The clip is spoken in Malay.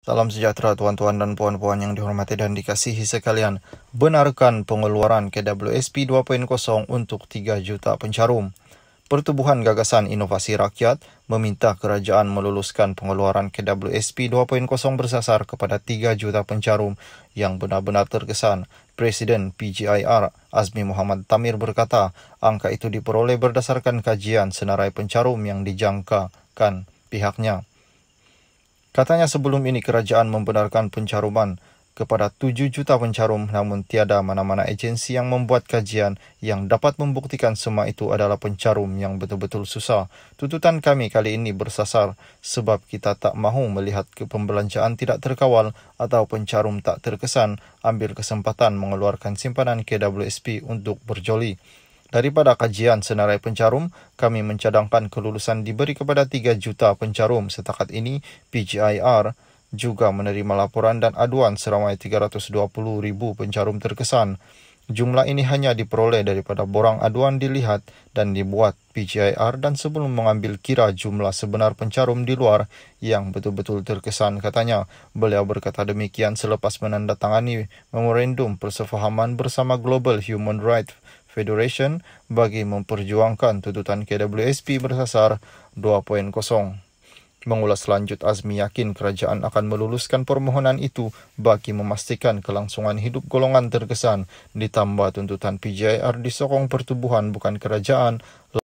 Salam sejahtera tuan-tuan dan puan-puan yang dihormati dan dikasihi sekalian. Benarkan pengeluaran KWSP 2.0 untuk 3 juta pencarum. Pertubuhan Gagasan Inovasi Rakyat meminta kerajaan meluluskan pengeluaran KWSP 2.0 bersasar kepada 3 juta pencarum yang benar-benar terkesan. Presiden PGIR Azmi Muhammad Tamir berkata, angka itu diperoleh berdasarkan kajian senarai pencarum yang dijangkakan pihaknya. Katanya sebelum ini kerajaan membenarkan pencaruman kepada 7 juta pencarum namun tiada mana-mana agensi yang membuat kajian yang dapat membuktikan semua itu adalah pencarum yang betul-betul susah. Tuntutan kami kali ini bersasar sebab kita tak mahu melihat pembelanjaan tidak terkawal atau pencarum tak terkesan ambil kesempatan mengeluarkan simpanan KWSP untuk berjoli. Daripada kajian senarai pencarum, kami mencadangkan kelulusan diberi kepada 3 juta pencarum setakat ini PGIR juga menerima laporan dan aduan seramai 320 ribu pencarum terkesan. Jumlah ini hanya diperoleh daripada borang aduan dilihat dan dibuat PGIR dan sebelum mengambil kira jumlah sebenar pencarum di luar yang betul-betul terkesan katanya. Beliau berkata demikian selepas menandatangani memorandum persefahaman bersama Global Human Rights Federation bagi memperjuangkan tuntutan KWSP bersasar 2.0. Mengulas lanjut Azmi yakin kerajaan akan meluluskan permohonan itu bagi memastikan kelangsungan hidup golongan terkesan ditambah tuntutan PJR disokong pertubuhan bukan kerajaan